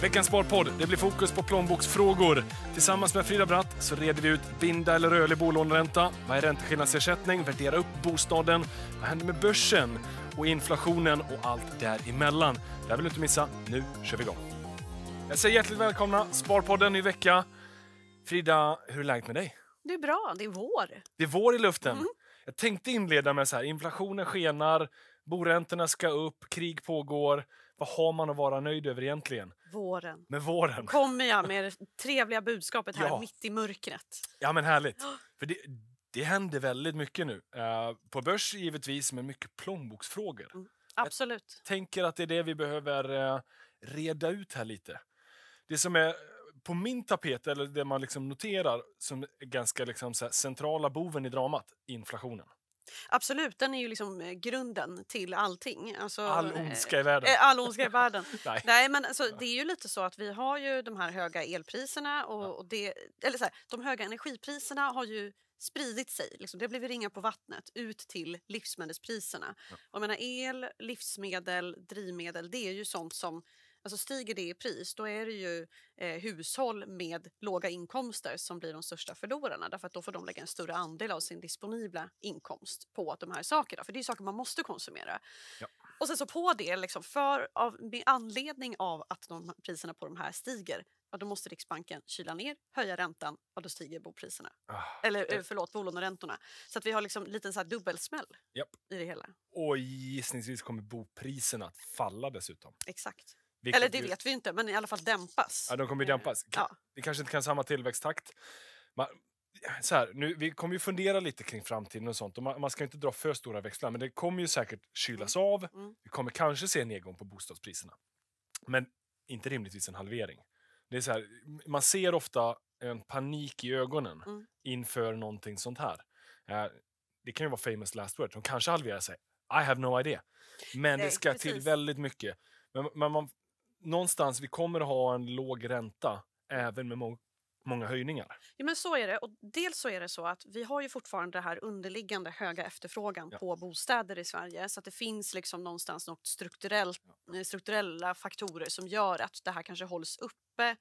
Veckans Sparpodd, det blir fokus på plånboksfrågor. Tillsammans med Frida Bratt så reder vi ut binda eller rörlig bolåneränta. Vad är ränteskillnadsersättning? Värdera upp bostaden. Vad händer med börsen och inflationen och allt däremellan? Det här vill du inte missa. Nu kör vi igång. Jag säger hjärtligt välkomna. Sparpodden ny vecka. Frida, hur är läget med dig? Det är bra. Det är vår. Det är vår i luften. Mm. Jag tänkte inleda med så här, inflationen skenar, boräntorna ska upp, krig pågår vad har man att vara nöjd över egentligen? Våren. Med våren. kommer jag med det trevliga budskapet här ja. mitt i mörkret. Ja, men härligt. För det, det händer väldigt mycket nu. Uh, på börs givetvis, men mycket plånboksfrågor. Mm. Absolut. Jag tänker att det är det vi behöver uh, reda ut här lite. Det som är på min tapet, eller det man liksom noterar som ganska liksom centrala boven i dramat, inflationen. Absolut, den är ju liksom eh, grunden till allting. Alltså, all eh, ondska i världen. Eh, all ondska i världen. Nej. Nej. men alltså, det är ju lite så att vi har ju de här höga elpriserna och, ja. och det, eller så här, de höga energipriserna har ju spridit sig. Liksom. Det har blivit ringar på vattnet ut till livsmedelspriserna. Ja. Jag menar, el, livsmedel, drivmedel, det är ju sånt som Alltså stiger det i pris då är det ju eh, hushåll med låga inkomster som blir de största förlorarna därför att då får de lägga en större andel av sin disponibla inkomst på de här sakerna för det är saker man måste konsumera. Ja. Och sen så på det, liksom för, av, med anledning av att de, priserna på de här stiger ja, då måste Riksbanken kyla ner, höja räntan, och då stiger bopriserna. Oh, Eller eh, det. förlåt, bolåneräntorna. Så att vi har liksom en liten så här dubbelsmäll yep. i det hela. Och gissningsvis kommer bopriserna att falla dessutom. Exakt. Vilket Eller det vet vi inte, men i alla fall dämpas. Ja, de kommer ju eh, dämpas. Ja. Vi kanske inte kan samma tillväxttakt. Man, så här, nu, vi kommer ju fundera lite kring framtiden och sånt. Och man, man, ska inte dra för stora växlar, men det kommer ju säkert kylas mm. av. Mm. Vi kommer kanske se en nedgång på bostadspriserna. Men inte rimligtvis en halvering. Det är så här, man ser ofta en panik i ögonen mm. inför någonting sånt här. Eh, det kan ju vara famous last words. De kanske halverar sig. I have no idea. Men Nej, det ska precis. till väldigt mycket. Men, men man, någonstans, vi kommer att ha en låg ränta även med må många höjningar. Ja, men så är det. Och dels så är det så att vi har ju fortfarande det här underliggande höga efterfrågan ja. på bostäder i Sverige så att det finns liksom någonstans något strukturellt, eh, strukturella faktorer som gör att det här kanske hålls uppe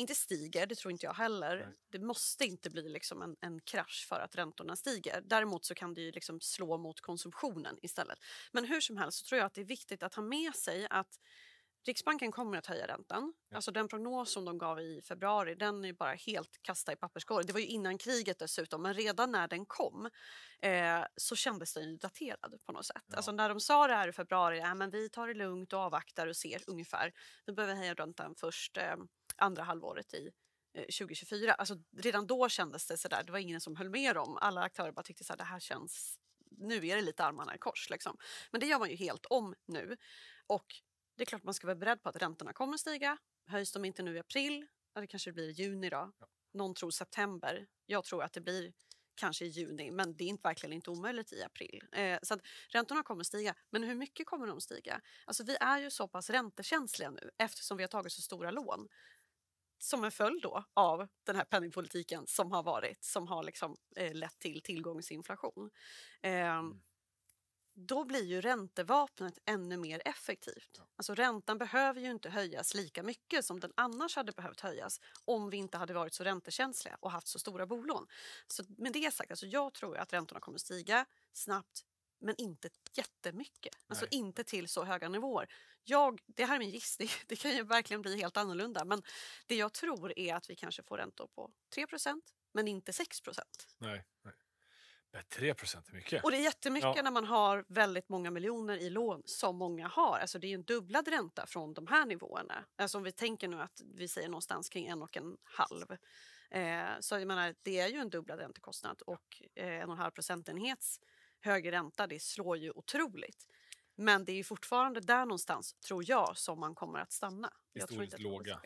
inte stiger, det tror inte jag heller. Nej. Det måste inte bli liksom en, en krasch för att räntorna stiger. Däremot så kan det ju liksom slå mot konsumtionen istället. Men hur som helst så tror jag att det är viktigt att ha med sig att Riksbanken kommer att höja räntan. Ja. Alltså den prognos som de gav i februari den är bara helt kasta i papperskorgen. Det var ju innan kriget dessutom, men redan när den kom eh, så kändes den ju daterad på något sätt. Ja. Alltså när de sa det här i februari, äh, men vi tar det lugnt och avvaktar och ser ungefär. Vi behöver höja räntan först eh, andra halvåret i 2024. Eh, alltså, redan då kändes det så Det var ingen som höll med om. Alla aktörer bara tyckte att det här känns... Nu är det lite armarna i kors. Liksom. Men det gör man ju helt om nu. Och det är klart man ska vara beredd på att räntorna kommer att stiga. Höjs de inte nu i april, eller kanske det blir i juni då. Ja. Någon tror september. Jag tror att det blir kanske i juni, men det är inte, verkligen inte omöjligt i april. Eh, så att räntorna kommer stiga, men hur mycket kommer de stiga? Alltså vi är ju så pass räntekänsliga nu eftersom vi har tagit så stora lån som en följd då av den här penningpolitiken som har varit som har liksom, eh, lett till tillgångsinflation. Eh, mm då blir ju räntevapnet ännu mer effektivt. Ja. Alltså räntan behöver ju inte höjas lika mycket som den annars hade behövt höjas om vi inte hade varit så räntekänsliga och haft så stora bolån. Så med det sagt, alltså jag tror att räntorna kommer stiga snabbt men inte jättemycket, alltså, Nej. inte till så höga nivåer. Jag, det här är min gissning, det kan ju verkligen bli helt annorlunda men det jag tror är att vi kanske får räntor på 3 men inte 6 Nej. Nej. 3 procent är mycket. Och det är jättemycket ja. när man har väldigt många miljoner i lån som många har. Alltså det är en dubblad ränta från de här nivåerna. Alltså om vi tänker nu att vi säger någonstans kring en och en halv. Eh, så jag menar, det är ju en dubblad räntekostnad och eh, en och en halv procentenhets högre ränta, det slår ju otroligt. Men det är fortfarande där någonstans, tror jag, som man kommer att stanna. Historiskt jag tror inte låga.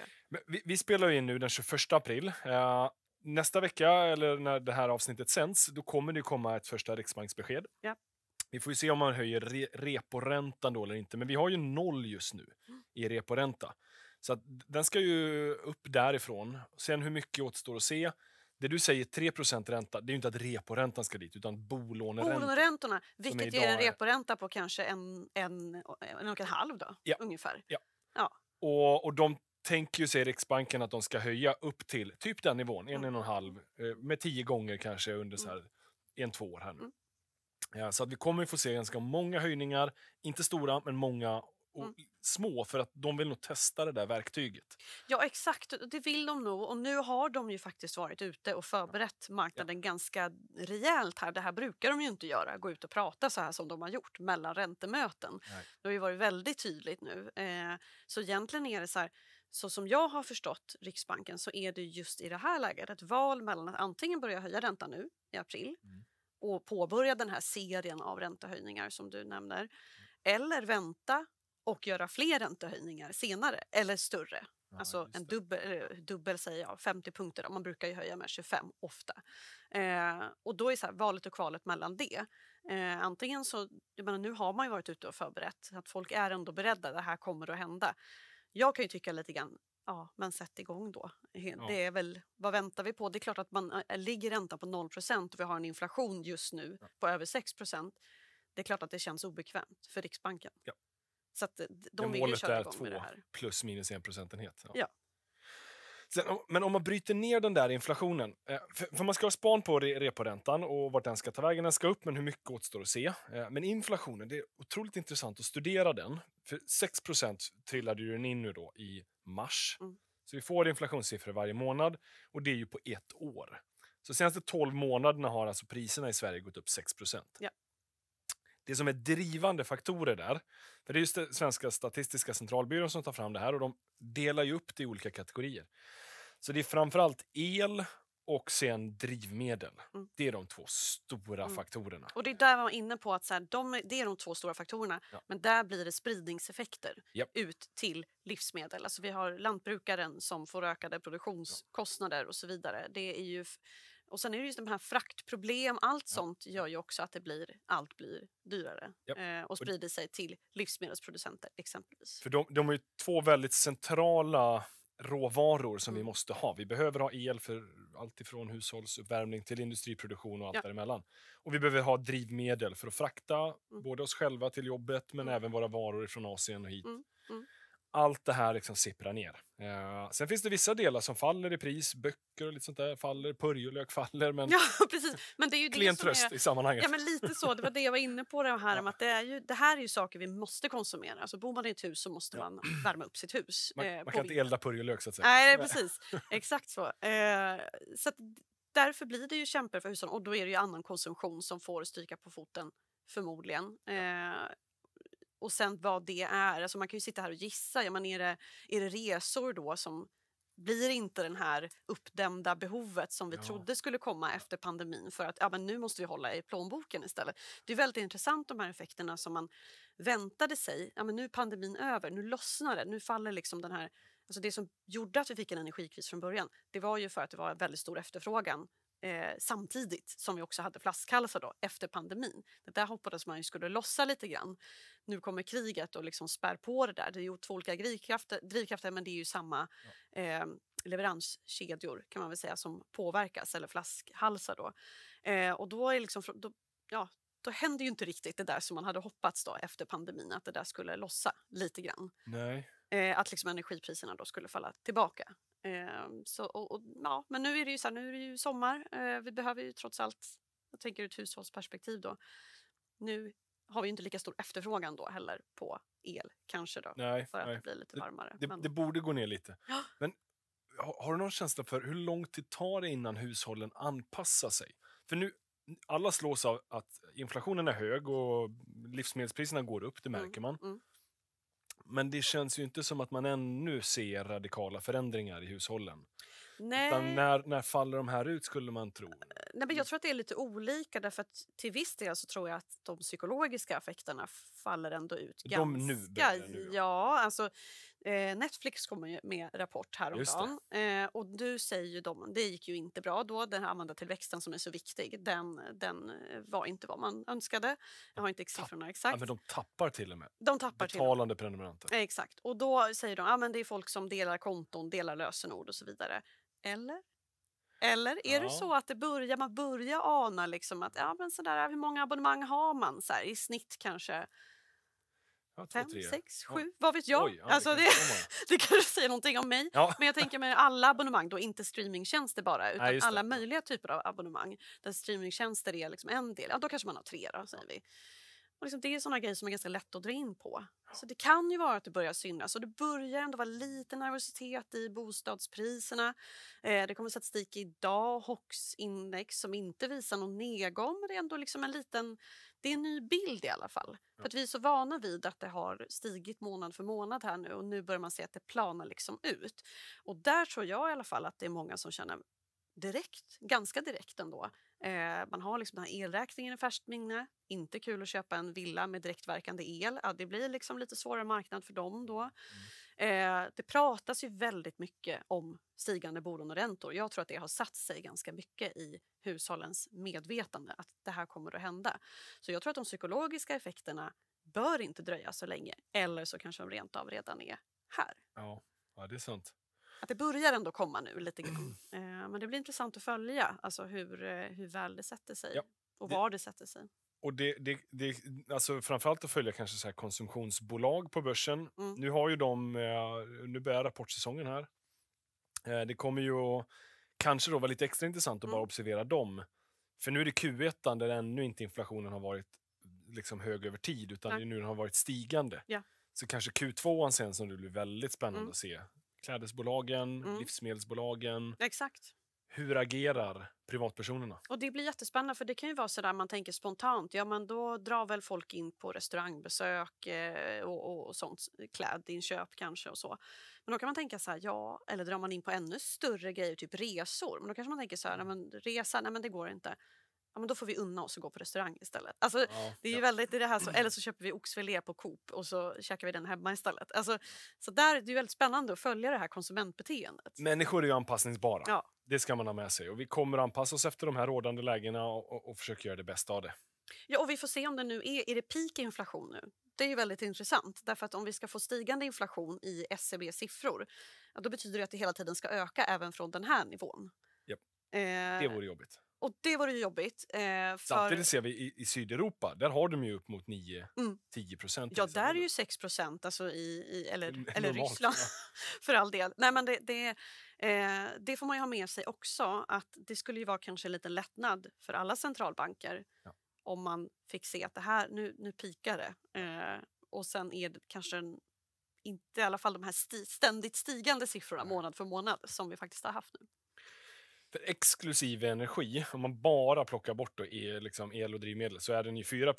vi, vi spelar in nu den 21 april. Eh, nästa vecka, eller när det här avsnittet sänds, då kommer det komma ett första riksbanksbesked. Ja. Vi får se om man höjer re reporäntan då eller inte, men vi har ju noll just nu mm. i reporänta. Så den ska ju upp därifrån. Sen hur mycket återstår att se. Det du säger, 3 ränta, det är ju inte att reporäntan ska dit, utan bolåneräntan. Bolåneräntorna, vilket ger en reporänta på kanske en, en, en och en halv då, ja. ungefär. Ja. ja. Och, och de tänker ju sig Riksbanken att de ska höja upp till typ den nivån, en, en och mm. en halv, eh, med tio gånger kanske under så mm. här, en, två år här nu. Mm. Ja, så att vi kommer få se ganska många höjningar, inte stora, men många och mm. små för att de vill nog testa det där verktyget. Ja exakt, det vill de nog och nu har de ju faktiskt varit ute och förberett marknaden ja. ganska rejält här. Det här brukar de ju inte göra, gå ut och prata så här som de har gjort mellan räntemöten. Nej. Det har ju varit väldigt tydligt nu. Eh, så egentligen är det så här, så som jag har förstått Riksbanken så är det just i det här läget ett val mellan att antingen börja höja räntan nu i april mm. och påbörja den här serien av räntehöjningar som du nämner mm. eller vänta och göra fler räntehöjningar senare eller större. Ja, alltså en dubbel, eh, dubbel säger jag, 50 punkter. Man brukar ju höja med 25 ofta. Eh, och då är så här, valet och kvalet mellan det. Eh, antingen så, jag menar, nu har man ju varit ute och förberett, att folk är ändå beredda, det här kommer att hända. Jag kan ju tycka lite grann, ja men sätt igång då. Det är väl, vad väntar vi på? Det är klart att man ligger räntan på 0 och vi har en inflation just nu på över 6 Det är klart att det känns obekvämt för Riksbanken. Så att de det vill ju köra igång med det här. Målet är 2 plus minus 1 procentenhet. Ja. Sen, men om man bryter ner den där inflationen. Eh, för, för man ska ha span på reporäntan och vart den ska ta vägen. Den ska upp, men hur mycket återstår att se. Eh, men inflationen, det är otroligt intressant att studera den. För 6 trillade ju den in nu då i mars. Mm. Så vi får inflationssiffror varje månad och det är ju på ett år. Så senaste 12 månaderna har alltså priserna i Sverige gått upp 6 ja. Det som är drivande faktorer där, för det är just det svenska statistiska centralbyrån som tar fram det här och de delar ju upp det i olika kategorier. Så det är framförallt el och sen drivmedel. Mm. Det är de två stora mm. faktorerna. Och Det är där man var inne på att så här, de, det är de två stora faktorerna. Ja. Men där blir det spridningseffekter yep. ut till livsmedel. Alltså vi har lantbrukaren som får ökade produktionskostnader ja. och så vidare. Det är ju och sen är det just de här fraktproblem, allt ja. sånt gör ju också att det blir, allt blir dyrare ja. eh, och sprider sig till livsmedelsproducenter exempelvis. För de, de är två väldigt centrala råvaror som mm. vi måste ha. Vi behöver ha el för allt ifrån hushållsuppvärmning till industriproduktion och allt ja. däremellan. Och vi behöver ha drivmedel för att frakta mm. både oss själva till jobbet men mm. även våra varor från Asien och hit. Mm. Mm allt det här liksom sipprar ner. Eh, sen finns det vissa delar som faller i pris, böcker och lite sånt där faller, purjolök faller. Men, ja, precis. men det är ju klen tröst är, i sammanhanget. Ja, men lite så. Det var det jag var inne på det här ja. att det, är ju, det här är ju saker vi måste konsumera. Alltså, bor man i ett hus så måste man värma upp sitt hus. Man, eh, man kan inte elda purjolök så att säga. Nej, precis. Exakt så. Eh, så att, därför blir det ju kämpor för hushållen och då är det ju annan konsumtion som får stryka på foten förmodligen. Eh, och sen vad det är. Alltså man kan ju sitta här och gissa. Ja, men är, det, är det resor då som blir inte den här uppdämda behovet som vi ja. trodde skulle komma efter pandemin för att ja, men nu måste vi hålla i plånboken istället. Det är väldigt intressant de här effekterna som man väntade sig. Ja, men nu är pandemin över, nu lossnar det, nu faller liksom den här... Alltså det som gjorde att vi fick en energikris från början det var ju för att det var en väldigt stor efterfrågan eh, samtidigt som vi också hade flaskhalsar då, efter pandemin. Det där hoppades man ju skulle lossa lite grann nu kommer kriget och liksom spär på det där. Det är ju två olika drivkrafter, drivkrafter men det är ju samma ja. eh, leveranskedjor kan man väl säga som påverkas, eller flaskhalsar då. Eh, och då är liksom, då, ja, då händer ju inte riktigt det där som man hade hoppats då efter pandemin, att det där skulle lossa lite grann. Nej. Eh, att liksom energipriserna då skulle falla tillbaka. Eh, så, och, och, ja, men nu är det ju, så här, nu är det ju sommar. Eh, vi behöver ju trots allt, jag tänker ur ett hushållsperspektiv då, nu har vi inte lika stor efterfrågan då heller på el kanske då. Nej, för att nej. det blir lite varmare. Det, men... det borde gå ner lite. Men har, du någon känsla för hur lång tid tar det innan hushållen anpassar sig? För nu, alla slås av att inflationen är hög och livsmedelspriserna går upp, det mm, märker mm, Mm. Men det känns ju inte som att man ännu ser radikala förändringar i hushållen. Nej. Utan när, när faller de här ut skulle man tro? Nej, men jag mm. tror att det är lite olika. Därför att till viss del så tror jag att de psykologiska effekterna faller ändå ut de ganska... Nu, nu. Ja, alltså, eh, Netflix kom ju med rapport häromdagen. Eh, och du säger ju de, det gick ju inte bra då. Den här användartillväxten som är så viktig, den, den var inte vad man önskade. Jag har inte siffrorna exakt. Ja, men de tappar till och med. De tappar Betalande till prenumeranter. Eh, exakt. Och då säger de att ah, det är folk som delar konton, delar lösenord och så vidare. Eller? Eller är ja. det så att det börjar, man börjar ana liksom att ja, men sådär, hur många abonnemang har man så här, i snitt kanske? Ja, två, Fem, tre. sex, sju, ja. vad vet jag? Oj, ja, alltså, det, det, kanske säger någonting om mig. Men jag tänker mig alla abonnemang, då, inte streamingtjänster bara, utan Nej, alla möjliga typer av abonnemang där streamingtjänster är liksom en del. Ja, då kanske man har tre, då, säger vi. Och liksom, det är såna grejer som är ganska lätt att dra in på. Så det kan ju vara att det börjar synas och det börjar ändå vara lite nervositet i bostadspriserna. Eh, det kommer statistik idag, Hox-index som inte visar någon nedgång men det är ändå liksom en liten, det är en ny bild i alla fall. För att vi är så vana vid att det har stigit månad för månad här nu och nu börjar man se att det planar liksom ut. Och där tror jag i alla fall att det är många som känner direkt, ganska direkt ändå, Eh, man har liksom den här elräkningen i färskt minne. Inte kul att köpa en villa med direktverkande el. Ja, det blir liksom lite svårare marknad för dem då. Mm. Eh, det pratas ju väldigt mycket om stigande bolåneräntor. Jag tror att det har satt sig ganska mycket i hushållens medvetande att det här kommer att hända. Så jag tror att de psykologiska effekterna bör inte dröja så länge. Eller så kanske de rent av redan är här. Ja, ja det är sant det börjar ändå komma nu lite grann. Mm. Eh, men det blir intressant att följa alltså hur, eh, hur väl det sätter sig ja. och var det, det sätter sig. Och det, det, det, alltså framförallt att följa kanske så konsumtionsbolag på börsen. Mm. Nu har ju de, eh, nu börjar rapportsäsongen här. Eh, det kommer ju kanske då vara lite extra intressant att mm. bara observera dem. För nu är det Q1 där ännu inte inflationen har varit liksom hög över tid utan Nej. nu den varit stigande. Ja. Så kanske Q2 sen som det blir väldigt spännande mm. att se klädesbolagen, mm. livsmedelsbolagen. Exakt. Hur agerar privatpersonerna? Och Det blir jättespännande för det kan ju vara sådär man tänker spontant, ja men då drar väl folk in på restaurangbesök eh, och, och, sånt, klädinköp kanske och så. Men då kan man tänka så här, ja, eller drar man in på ännu större grejer, typ resor, men då kanske man tänker så här, nej mm. men resa, nej men det går inte ja, men då får vi unna oss att gå på restaurang istället. Alltså, ja, det är ju ja. väldigt, det, här så, eller så köper vi oxfilé på Coop och så käkar vi den hemma istället. Alltså, så där, det är väldigt spännande att följa det här konsumentbeteendet. Människor är ju anpassningsbara. Ja. Det ska man ha med sig. Och vi kommer att anpassa oss efter de här rådande lägena och, och, och försöka göra det bästa av det. Ja, och vi får se om det nu är, är det peak inflation nu? Det är ju väldigt intressant, därför att om vi ska få stigande inflation i scb e siffror, då betyder det att det hela tiden ska öka även från den här nivån. Yep. Eh, det vore jobbigt. Och det var ju jobbigt. Eh, för... Samtidigt ser vi i, i, Sydeuropa, där har de ju upp mot 9-10 mm. Ja, där är ju 6 procent, alltså i, i, eller, eller Ryssland ja. för all del. Nej, men det, det, eh, det, får man ju ha med sig också, att det skulle ju vara kanske en liten lättnad för alla centralbanker ja. om man fick se att det här, nu, nu pikar det. Eh, och sen är det kanske en, inte i alla fall de här sti, ständigt stigande siffrorna månad för månad som vi faktiskt har haft nu. För exklusive energi, om man bara plockar bort då el, liksom el och drivmedel, så är den ju 4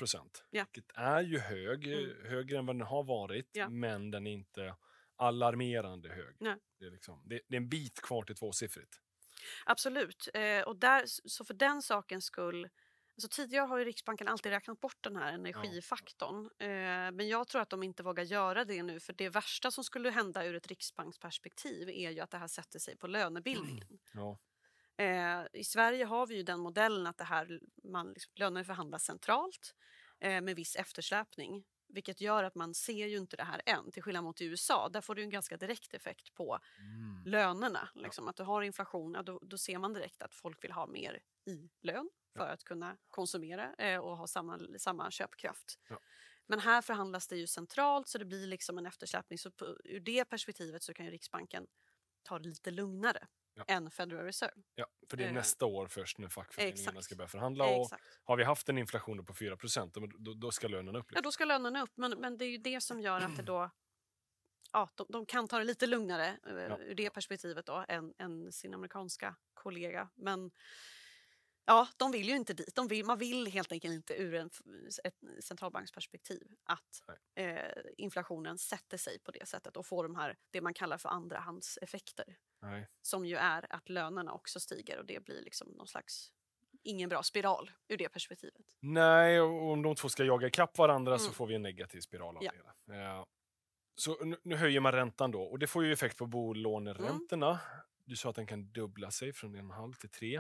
ja. Vilket är ju hög, eh, mm. högre än vad den har varit, ja. men den är inte alarmerande hög. Nej. Det är, liksom, det, det är en bit kvar till tvåsiffrigt. Absolut. Eh, och där, så för den sakens skull Alltså tidigare har Riksbanken alltid räknat bort den här energifaktorn. Ja. Eh, men jag tror att de inte vågar göra det nu för det värsta som skulle hända ur ett riksbanksperspektiv är ju att det här sätter sig på lönebildningen. Mm. Ja. Eh, I Sverige har vi ju den modellen att det här, man, liksom, löner förhandlas centralt eh, med viss eftersläpning vilket gör att man ser ju inte det här än, till skillnad mot i USA. Där får du en ganska direkt effekt på mm. lönerna. Liksom. Ja. Att du har inflation, ja, då, då, ser man direkt att folk vill ha mer i lön för ja. att kunna konsumera eh, och ha samma, samma köpkraft. Men här förhandlas det ju centralt så det blir liksom en eftersläpning. Så på, ur det perspektivet så kan ju Riksbanken ta det lite lugnare ja. än Federal Reserve. Ja, för det är eh, nästa år först när fackföreningarna Exakt. ska börja förhandla. Och har vi haft en inflation på 4 procent, då, då ska lönerna upp. Lite. Ja, liksom. då ska lönerna upp. Men, men det är ju det som gör att det då ja, de, de kan ta det lite lugnare eh, ja. ur det perspektivet då, än, än sin amerikanska kollega. Men ja, de vill ju inte dit. Vill, man vill helt enkelt inte ur en, ett centralbanksperspektiv att eh, inflationen sätter sig på det sättet och får de här, det man kallar för andrahandseffekter. Nej. Som ju är att lönerna också stiger och det blir liksom någon slags ingen bra spiral ur det perspektivet. Nej, och om de två ska jaga ikapp varandra mm. så får vi en negativ spiral av ja. det hela. Eh, så nu höjer man räntan då och det får ju effekt på bolåneräntorna. Mm. Du sa att den kan dubbla sig från 1,5 till 3.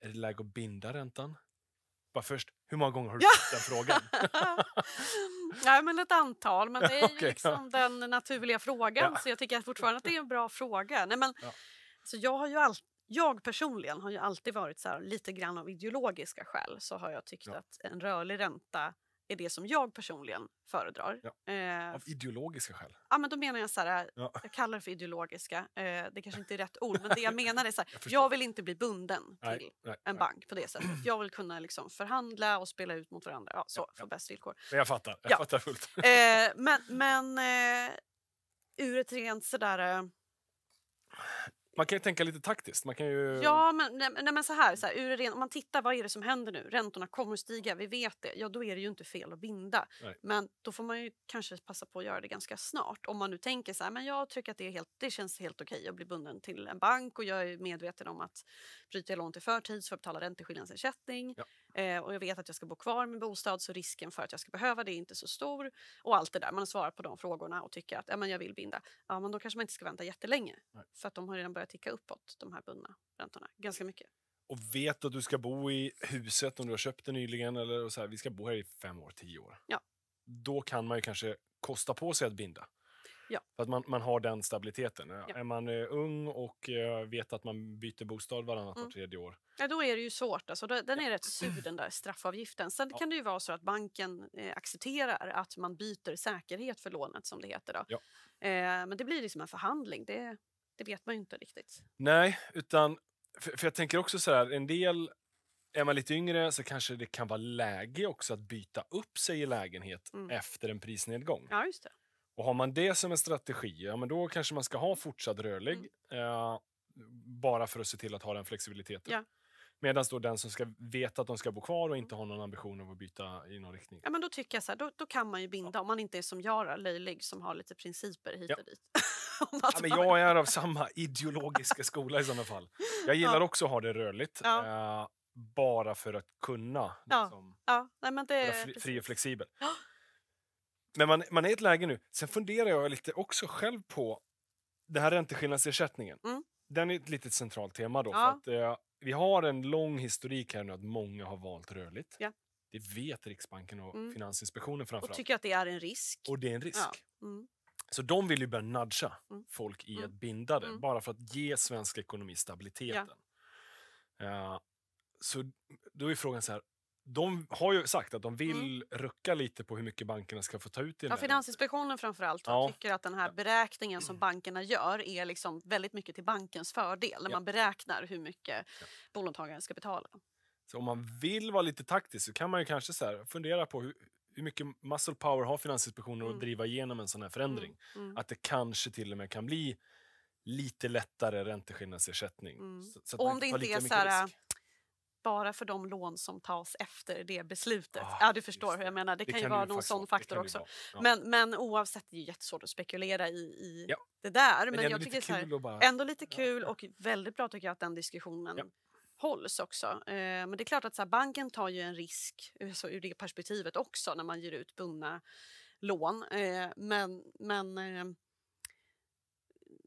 Är det läge att binda räntan? Bara först, hur många gånger har du fått ja. den frågan? Nej, men ett antal. Men det är ju okay, liksom ja. den naturliga frågan, ja. så jag tycker fortfarande att det är en bra fråga. Nej, men, ja. Alltså, jag, har ju all, jag personligen har ju alltid varit så här, lite grann av ideologiska skäl så har jag tyckt ja. att en rörlig ränta är det som jag personligen föredrar. Ja. Eh, Av ideologiska skäl? Ja, men då menar jag så här, eh, ja. jag kallar det för ideologiska, eh, det kanske inte är rätt ord, men det jag menar är så här, jag, jag, vill inte bli bunden till nej, nej, en nej. bank på det sättet. Jag vill kunna liksom förhandla och spela ut mot varandra, ja, så, ja, få ja. bäst villkor. Jag fattar, jag fattar fullt. Eh, men men eh, ur ett rent sådär eh, man kan ju tänka lite taktiskt. Man kan ju... Ja, men, nej, men så här, så här ren, om man tittar vad är det som händer nu, räntorna kommer att stiga, vi vet det, ja då är det ju inte fel att binda. Nej. Men då får man ju kanske passa på att göra det ganska snart. Om man nu tänker så här, men jag tycker att det, är helt, det känns helt okej att bli bunden till en bank och jag är medveten om att bryter jag lån till förtid så får jag betala ränteskillnadsersättning. Ja. Eh, och jag vet att jag ska bo kvar med bostad så risken för att jag ska behöva det är inte så stor. Och allt det där. Man har svarat på de frågorna och tycker att ja, men jag vill binda. Ja, men då kanske man inte ska vänta jättelänge. Nej. För att de har redan börjat ticka uppåt, de här bundna räntorna. Ganska mycket. Och vet du att du ska bo i huset om du har köpt det nyligen eller så här, vi ska bo här i fem år, tio år. Ja. Då kan man ju kanske kosta på sig att binda. Ja. För att man, man har den stabiliteten. Ja. Är man eh, ung och eh, vet att man byter bostad varannat mm. var tredje år. Ja, då är det ju svårt. Alltså. Den är rätt sur den där straffavgiften. Sen ja. kan det ju vara så att banken eh, accepterar att man byter säkerhet för lånet som det heter. Då. Ja. Eh, men det blir liksom en förhandling. Det, det vet man ju inte riktigt. Nej, utan för, för jag tänker också så här, en del är man lite yngre så kanske det kan vara läge också att byta upp sig i lägenhet mm. efter en prisnedgång. Ja, just det. Och har man det som en strategi, ja, men då kanske man ska ha fortsatt rörlig. Mm. Eh, bara för att se till att ha den flexibiliteten. Ja. Medan då den som ska veta att de ska bo kvar och inte mm. har någon ambition av att byta i någon riktning. Ja, men då tycker jag så här, då, då kan man ju binda ja. om man inte är som jag då, löjlig som har lite principer hit ja. och dit. ja, men jag är av samma ideologiska skola i sådana fall. Jag gillar också att ha det rörligt. Eh, bara för att kunna. Liksom, ja. Ja. Nej, men det, vara fri, fri, och flexibel. Men man, man är i ett läge nu. Sen funderar jag lite också själv på det här ränteskillnadsersättningen. Mm. Den är ett litet centralt tema. då. Ja. För att, eh, vi har en lång historik här nu att många har valt rörligt. Ja. Det vet Riksbanken och mm. Finansinspektionen framförallt. Och tycker att det är en risk. Och det är en risk. Ja. Mm. Så de vill ju börja nudga mm. folk i mm. att binda det, mm. bara för att ge svensk ekonomi stabiliteten. Ja. Uh, så då är frågan så här, de har ju sagt att de mm. vill mm. rucka lite på hur mycket bankerna ska få ta ut. I ja, Finansinspektionen framför allt ja. tycker att den här beräkningen som bankerna gör är liksom väldigt mycket till bankens fördel när ja. man beräknar hur mycket ja. bolåntagaren ska betala. Så om man vill vara lite taktisk så kan man ju kanske så fundera på hur, hur mycket muscle power har Finansinspektionen mm. att driva igenom en sån här förändring? Mm. Mm. Att det kanske till och med kan bli lite lättare ränteskillnadsersättning. Mm. Så, så om det inte är så här, bara för de lån som tas efter det beslutet. Ah, ja, du förstår hur jag menar. Det, det kan ju vara någon sån faktor också. Ja. Men, men oavsett, det är ju jättesvårt att spekulera i, i ja. det där. Men, men jag tycker så här, bara... ändå lite kul och väldigt bra tycker jag att den diskussionen ja. hålls också. Eh, men det är klart att så här, banken tar ju en risk eh, så ur det perspektivet också när man ger ut bundna lån. Eh, men men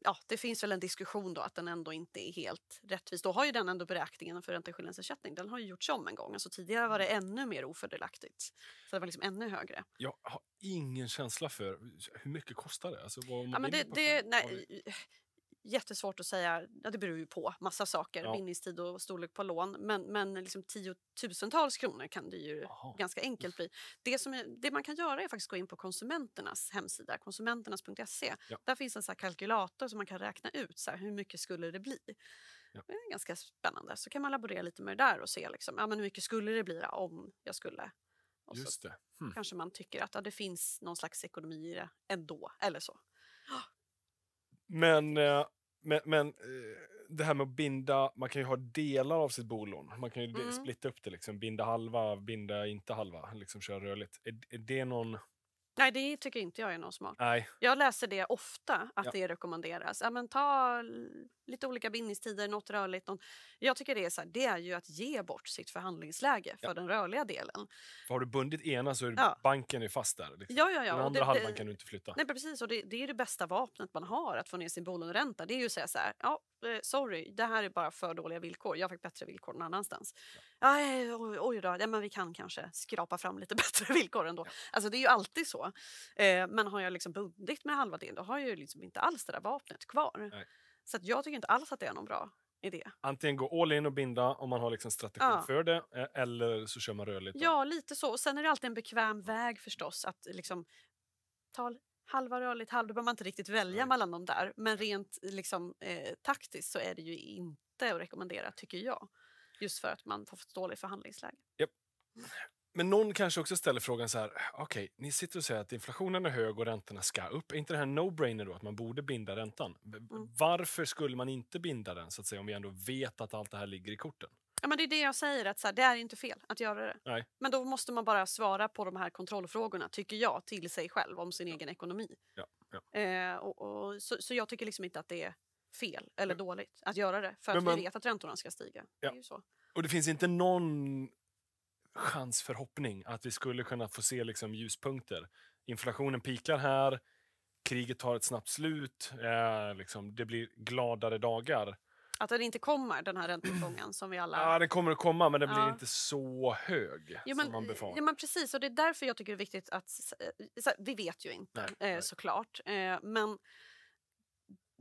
ja, det finns väl en diskussion då att den ändå inte är helt rättvis. Då har ju den ändå beräkningen för ränteskillnadsersättning, den har ju gjorts om en gång. Alltså tidigare var det mm. ännu mer ofördelaktigt. Så det var liksom ännu högre. Jag har ingen känsla för hur mycket kostar det? Alltså, vad ja, men det, det nej, Jättesvårt att säga. Ja, det beror ju på massa saker. Ja. Bindningstid och storlek på lån. Men, men liksom tiotusentals kronor kan det ju Aha. ganska enkelt bli. Det, som är, det man kan göra är faktiskt gå in på konsumenternas hemsida, konsumenternas.se. Ja. Där finns en så kalkylator som man kan räkna ut så här, hur mycket skulle det bli. Ja. Det är ganska spännande. Så kan man laborera lite med det där och se liksom, ja, men hur mycket skulle det bli om jag skulle och Just så hmm. kanske man tycker att ja, det finns någon slags ekonomi i det ändå. Eller så. Men eh, men, men eh, det här med att binda, man kan ju ha delar av sitt bolån. Man kan ju mm. splitta upp det, liksom, binda halva, binda inte halva, liksom köra rörligt. Är, är det någon Nej, det tycker inte jag är någon smart. Nej. Jag läser det ofta, att ja. det rekommenderas. Ja, men ta lite olika bindningstider, något rörligt. Något. Jag tycker det är, så här, det är ju att ge bort sitt förhandlingsläge för ja. den rörliga delen. För har du bundit ena så är ja. banken är fast där. Liksom. Ja, ja, ja. Den andra det, halvan kan du inte flytta. Nej, precis. Och det, det, är det bästa vapnet man har, att få ner sin bolåneränta. Det är ju att säga så här, ja, Eh, sorry, det här är bara för dåliga villkor. Jag fick bättre villkor någon annanstans. Ja. Aj, oj, oj då, ja, men vi kan kanske skrapa fram lite bättre villkor ändå. Ja. Alltså, det är ju alltid så. Eh, men har jag liksom bundit med halva det, då har jag ju liksom inte alls det där vapnet kvar. Nej. Så jag tycker inte alls att det är någon bra idé. Antingen gå all in och binda om man har liksom strategi ja. för det eh, eller så kör man rörligt. Ja, lite så. Och sen är det alltid en bekväm väg förstås att liksom ta halva rörligt, halv, då behöver man inte riktigt välja Nej. mellan dem. där. Men rent liksom, eh, taktiskt så är det ju inte att rekommendera, tycker jag. Just för att man får ett dåligt förhandlingsläge. Yep. Mm. Men någon kanske också ställer frågan så här, okej, okay, ni sitter och säger att inflationen är hög och räntorna ska upp. Är inte det här no-brainer då, att man borde binda räntan? Mm. Varför skulle man inte binda den, så att säga, om vi ändå vet att allt det här ligger i korten? Ja, men det är det jag säger, att så här, det är inte fel att göra det. Nej. Men då måste man bara svara på de här kontrollfrågorna, tycker jag, till sig själv om sin ja. egen ekonomi. Ja, ja. Eh, och, och, så, så jag tycker liksom inte att det är fel eller ja. dåligt att göra det för men att man, vi vet att räntorna ska stiga. Ja. Det och det finns inte någon förhoppning, att vi skulle kunna få se liksom ljuspunkter. Inflationen pikar här, kriget tar ett snabbt slut, eh, liksom, det blir gladare dagar. Att den inte kommer, den här ränteuppgången som vi alla... Ja, den kommer att komma men den blir inte så hög jo, men, som man eh, befarar. Ja, men precis. Och det är därför jag tycker det är viktigt att... Eh, vi vet ju inte nej, eh, nej. såklart. Men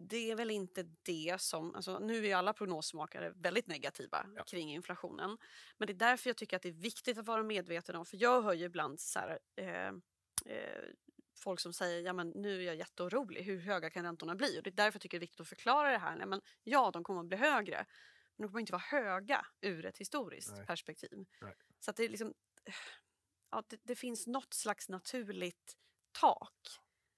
det är väl inte det som... Alltså, nu är alla prognosmakare väldigt negativa ja. kring inflationen. Men det är därför jag tycker att det är viktigt att vara medveten om, för jag hör ju ibland så här, eh, eh, folk som säger ja men nu är jag jätteorolig, hur höga kan räntorna bli? Och det är därför jag tycker det är viktigt att förklara det här. Nej, men ja, de kommer att bli högre, men de kommer inte vara höga ur ett historiskt Nej. perspektiv. Nej. Så det, är liksom, eh, ja, det, det, finns något slags naturligt tak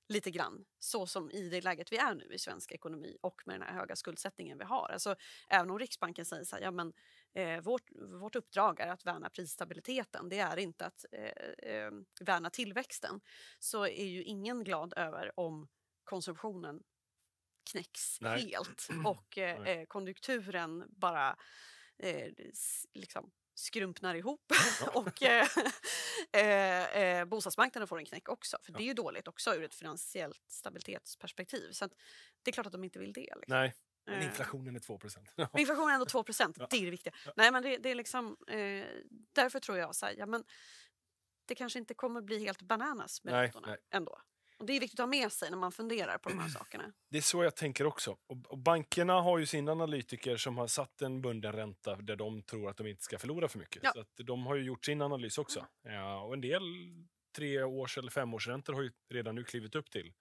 lite grann, så som i det läget vi är nu i svensk ekonomi och med den här höga skuldsättningen vi har. Alltså, även om Riksbanken säger så här, ja men Eh, vårt, vårt uppdrag är att värna prisstabiliteten, det är inte att eh, eh, värna tillväxten. Så är ju ingen glad över om konsumtionen knäcks Nej. helt och eh, eh, konjunkturen bara eh, liksom skrumpnar ihop och eh, eh, eh, bostadsmarknaden får en knäck också. För ja. det är ju dåligt också ur ett finansiellt stabilitetsperspektiv. Så det är klart att de inte vill det. Liksom. Nej, men eh. inflationen är 2 Men inflationen är ändå 2 ja. det är det viktiga. Nej, men det, det är liksom, eh, därför tror jag att ja, det kanske inte kommer bli helt bananas med nej, nej. ändå. Och det är viktigt att ha med sig när man funderar på de här sakerna. Det är så jag tänker också. Och, och bankerna har ju sina analytiker som har satt en bunden ränta där de tror att de inte ska förlora för mycket. Ja. Så att de har ju gjort sin analys också. Mm. Ja, och en del tre års eller femårsräntor har ju redan nu klivit upp till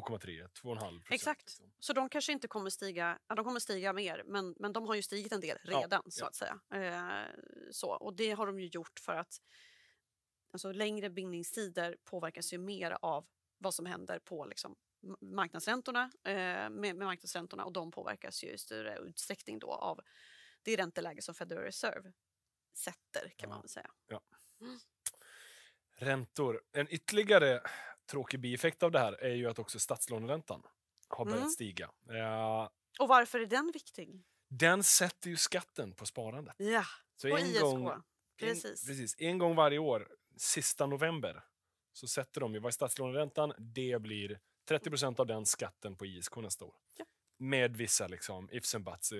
2,3, 2,5 Exakt. Liksom. Så de kanske inte kommer stiga, ja, de kommer stiga mer, men, men de har ju stigit en del redan ja, så ja. att säga. Eh, så. Och det har de ju gjort för att alltså, längre bindningstider påverkas ju mer av vad som händer på liksom, marknadsräntorna, eh, med, med marknadsräntorna och de påverkas ju i större utsträckning då av det ränteläge som Federal Reserve sätter kan ja. man väl säga. Ja. Mm. Räntor. En ytterligare tråkig bieffekt av det här är ju att också statslåneräntan har börjat mm. stiga. Eh, och varför är den viktig? Den sätter ju skatten på sparandet. Ja, så en ISK. Gång, precis. En, precis. En gång varje år, sista november, så sätter de ju vad är statslåneräntan? Det blir 30 av den skatten på ISK nästa år. Ja. Med vissa liksom, ifs and buts, eh,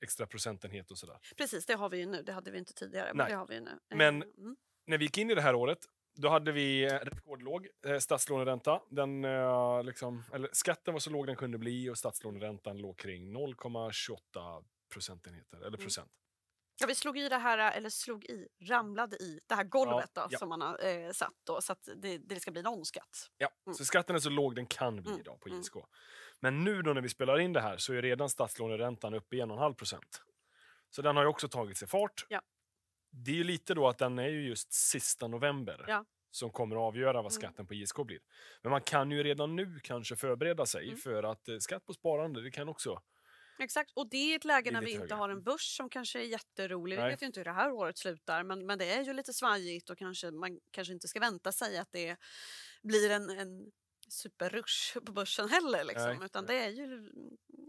extra procentenhet och sådär. Precis, det har vi ju nu. Det hade vi inte tidigare. Men, det har vi ju nu. Eh, men mm. när vi gick in i det här året då hade vi eh, rekordlåg eh, statslåneränta. Den, eh, liksom, eller, skatten var så låg den kunde bli och statslåneräntan låg kring 0,28 procentenheter, eller mm. Ja, vi slog i det här, eller slog i, ramlade i det här golvet ja, då, ja. som man har eh, satt då, så att det, det ska bli någon skatt. Ja, mm. så skatten är så låg den kan bli mm. idag på JSK. Mm. Men nu då när vi spelar in det här så är redan statslåneräntan uppe i 1,5 procent. Så den har ju också tagit sig fart. Ja det är ju lite då att den är ju just sista november ja. som kommer att avgöra vad mm. skatten på ISK blir. Men man kan ju redan nu kanske förbereda sig mm. för att eh, skatt på sparande, det kan också Exakt, och det är ett läge när vi inte högre. har en börs som kanske är jätterolig. Vi vet ju inte hur det här året slutar, men, men det är ju lite svajigt och kanske, man kanske inte ska vänta sig att det blir en, en superrush på börsen heller. Liksom. Utan det är ju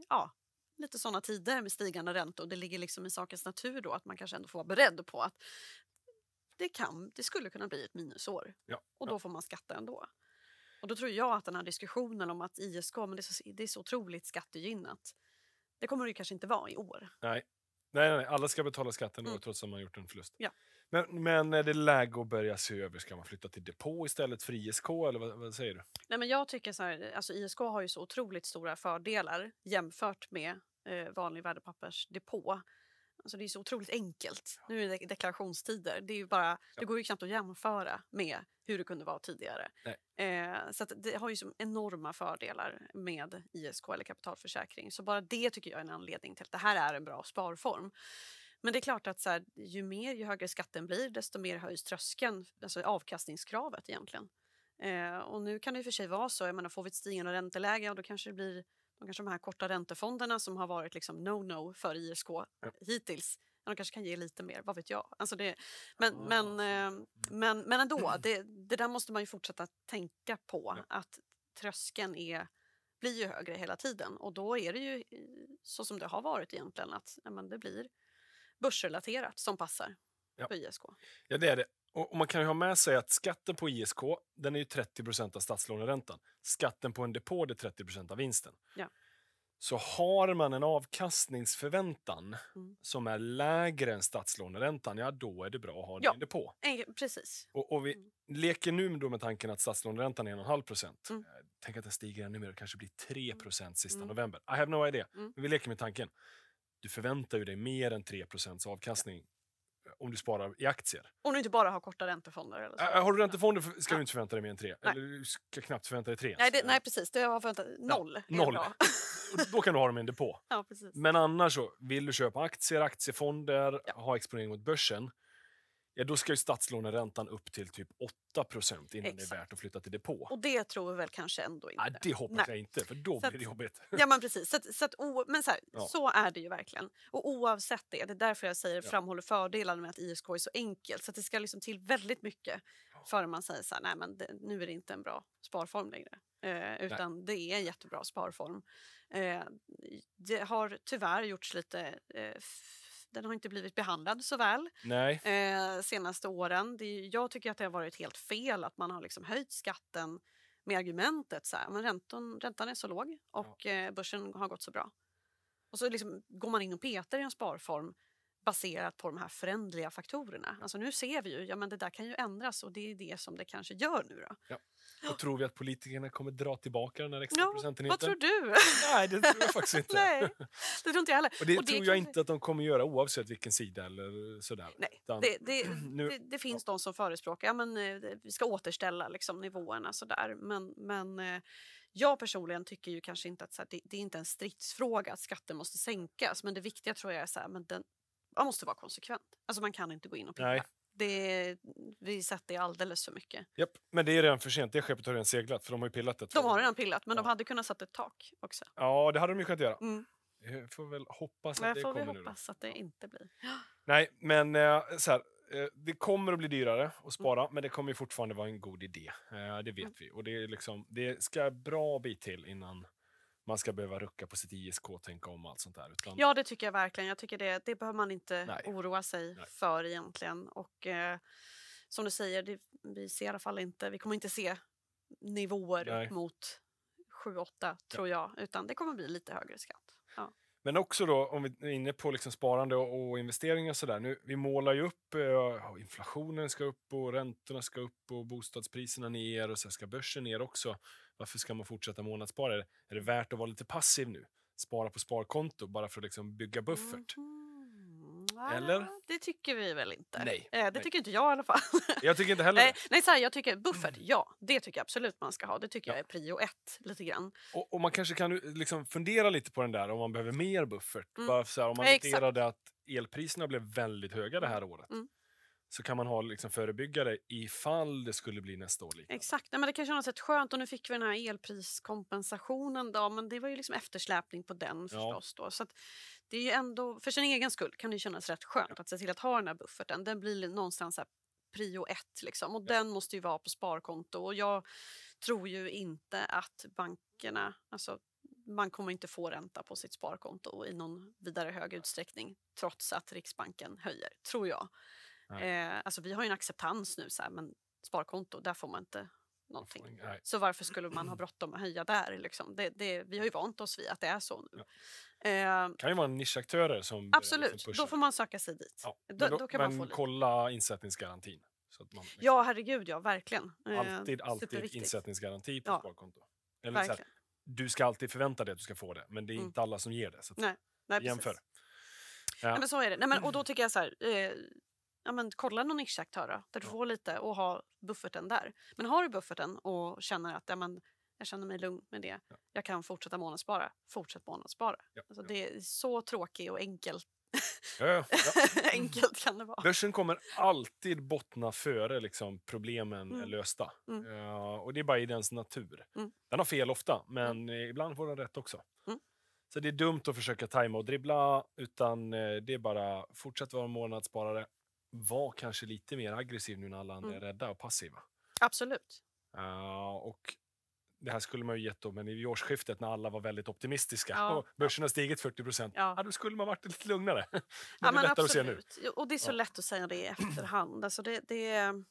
ja, lite sådana tider med stigande räntor. Det ligger liksom i sakens natur då att man kanske ändå får vara beredd på att det, kan, det skulle kunna bli ett minusår ja, och då ja. får man skatta ändå. Och då tror jag att den här diskussionen om att ISK, men det är så, det är så otroligt skattegynnat. Det kommer det kanske inte vara i år. Nej, nej, nej, alla ska betala skatten mm. trots att man gjort en förlust. Ja. Men, men är det läge att börja se över, ska man flytta till depå istället för ISK eller vad, vad säger du? Nej, men jag tycker så här, alltså ISK har ju så otroligt stora fördelar jämfört med eh, vanlig värdepappersdepå. Alltså det är så otroligt enkelt. Nu är det deklarationstider. Det, är bara, det går ju knappt att jämföra med hur det kunde vara tidigare. Eh, så det har ju som enorma fördelar med ISK eller kapitalförsäkring. Så bara det tycker jag är en anledning till att det här är en bra sparform. Men det är klart att så här, ju mer, ju högre skatten blir, desto mer höjs tröskeln, alltså avkastningskravet egentligen. Eh, och nu kan det i och för sig vara så, jag menar, får vi ett stigande ränteläge, och då kanske det blir då kanske de här korta räntefonderna som har varit liksom no-no för ISK ja. hittills, de kanske kan ge lite mer, vad vet jag. Alltså det, men, oh. men, alltså. eh, men, men ändå, mm. det, det där måste man ju fortsätta tänka på, ja. att tröskeln är blir ju högre hela tiden och då är det ju så som det har varit egentligen att ja, men det blir börsrelaterat som passar ja. på ISK. Ja, det är det. Och man kan ha med sig att skatten på ISK den är ju 30 av statslåneräntan. Skatten på en depå är 30 av vinsten. Ja. Så har man en avkastningsförväntan mm. som är lägre än statslåneräntan, ja då är det bra att ha ja, en depå. Precis. Och, och vi mm. leker nu med tanken att statslåneräntan är 1,5 Mm. Eh, tänk att den stiger ännu mer och kanske blir 3 procent sista mm. Mm. november. I have no idea, mm. men vi leker med tanken du förväntar ju dig mer än 3 avkastning eh, om du sparar i aktier. Om du inte bara har korta räntefonder. Eller så. Eh, eh, har du räntefonder ska du inte förvänta dig mer än tre. Nej. Eller du ska knappt förvänta dig tre. Nej, det, nej precis. Du har förväntat noll. Ja, noll. Då kan du ha dem i en depå. Ja, precis. Men annars så, vill du köpa aktier, aktiefonder, ja. ha exponering mot börsen ja, då ska ju statslåneräntan upp till typ 8 innan Exakt. det är värt att flytta till depå. Och det tror vi väl kanske ändå inte. Nej, det hoppas Nej. jag inte, för då att, blir det jobbigt. Ja, men precis. Så, att, så att, men så, här, ja. så är det ju verkligen. Och oavsett det, det är därför jag säger, ja. framhåller fördelarna med att ISK är så enkelt. Så det ska liksom till väldigt mycket förrän man säger så här, nej men det, nu är det inte en bra sparform längre. Eh, utan nej. det är en jättebra sparform. Eh, det har tyvärr gjorts lite eh, den har inte blivit behandlad så väl Nej. Eh, senaste åren. Det, jag tycker att det har varit helt fel att man har liksom höjt skatten med argumentet så här, men räntan, räntan är så låg och ja. Eh, börsen har gått så bra. Och så liksom går man in och petar i en sparform baserat på de här förändliga faktorerna. Alltså nu ser vi ju, ja men det där kan ju ändras och det är det som det kanske gör nu då. Ja. Och tror vi att politikerna kommer dra tillbaka den här extra no, procentenheten? Vad tror du? Nej, det tror jag faktiskt inte. Nej, det tror inte jag heller. Och det, och det tror jag kanske... inte att de kommer göra oavsett vilken sida eller sådär. Nej, Utan, det, det, nu... det, finns de som förespråkar, ja eh, vi ska återställa liksom nivåerna sådär. Men, men eh, jag personligen tycker ju kanske inte att här, det, det, är inte en stridsfråga att skatten måste sänkas, men det viktiga tror jag är så här, men den, man måste vara konsekvent. Alltså man kan inte gå in och pilla. Det, vi det alldeles för mycket. Japp, men det är redan för sent. Det skeppet har redan seglat för de har ju pillat det. De har redan pillat men ja. de hade kunnat sätta ett tak också. Ja, det hade de ju kunnat göra. Mm. Jag får väl hoppas att jag det kommer nu. får vi hoppas att det inte blir. Nej, men eh, så här, eh, det kommer att bli dyrare att mm. spara, mm. men det kommer fortfarande vara en god idé. Eh, det vet mm. vi. Och det, är liksom, det ska bra bit till innan man ska behöva rucka på sitt ISK, och tänka om allt sånt där. Utan... Ja, det tycker jag verkligen. Jag tycker det, det behöver man inte Nej. oroa sig Nej. för egentligen. Och eh, som du säger, det, vi ser i alla fall inte, vi kommer inte se nivåer Nej. upp mot 7-8 tror ja. jag, utan det kommer bli lite högre skatt. Ja. Men också då om vi är inne på liksom sparande och, och investeringar och sådär. vi målar ju upp eh, inflationen ska upp och räntorna ska upp och bostadspriserna ner och sen ska börsen ner också. Varför ska man fortsätta månadsspara? Är det värt att vara lite passiv nu? Spara på sparkonto bara för att liksom bygga buffert? Mm. Ja, Eller? Det tycker vi väl inte. Nej. Eh, det nej. tycker inte jag i alla fall. Jag tycker inte heller nej, nej, så här, jag tycker buffert, mm. ja. Det tycker jag absolut man ska ha. Det tycker ja. jag är prio ett. Lite grann. Och, och man kanske kan liksom fundera lite på den där om man behöver mer buffert. Mm. Bara så här, om man noterade att elpriserna blev väldigt höga det här mm. året. Mm så kan man ha liksom förebyggare ifall det skulle bli nästa år. Liknande. Exakt. Nej, men det kanske är något skönt. Och nu fick vi den här elpriskompensationen, då, men det var ju liksom eftersläpning på den förstås. Ja. Då. Så det är ju ändå, för sin egen skull kan det kännas rätt skönt ja. att se till att ha den här bufferten. Den blir någonstans här prio ett. Liksom. Och ja. Den måste ju vara på sparkonto. Och jag tror ju inte att bankerna... Alltså, man kommer inte få ränta på sitt sparkonto i någon vidare hög utsträckning trots att Riksbanken höjer, tror jag. Eh, alltså vi har ju en acceptans nu, så här, men sparkonto, där får man inte någonting. Nej. Så varför skulle man ha bråttom att höja där? Liksom? Det, det, vi har ju vant oss vid att det är så nu. Ja. Eh, kan ju vara nischaktörer som eh, liksom Absolut, liksom då får man söka sig dit. Ja. Då, men, då, kan men man få kolla insättningsgarantin. Man, liksom, ja, herregud ja, verkligen. Eh, alltid, alltid insättningsgaranti på ja. sparkonto. Eller här, du ska alltid förvänta dig att du ska få det, men det är mm. inte alla som ger det. Så Nej. Nej, jämför. Ja. Nej, men så är det. Nej, men, och då tycker jag så här, eh, ja, men kolla någon nischaktör då, där du ja. får lite och ha bufferten där. Men har du bufferten och känner att ja, men, jag känner mig lugn med det, ja. jag kan fortsätta månadsspara, fortsätt månadsspara. Ja. Alltså, Det är så tråkigt och enkelt. enkelt kan det vara. Börsen kommer alltid bottna före liksom, problemen mm. är lösta. Mm. Uh, och det är bara i dens natur. Mm. Den har fel ofta, men mm. eh, ibland får den rätt också. Mm. Så det är dumt att försöka tajma och dribbla, utan eh, det är bara fortsätt vara månadssparare, var kanske lite mer aggressiv nu när alla andra mm. är rädda och passiva. Absolut. Uh, och det här skulle man ju gett då, men i årsskiftet när alla var väldigt optimistiska ja. och börsen har stigit 40 procent, ja. ja. då skulle man varit lite lugnare. men ja, det är lättare absolut. att se nu. Och det är så ja. lätt att säga det i efterhand. Alltså det, det är...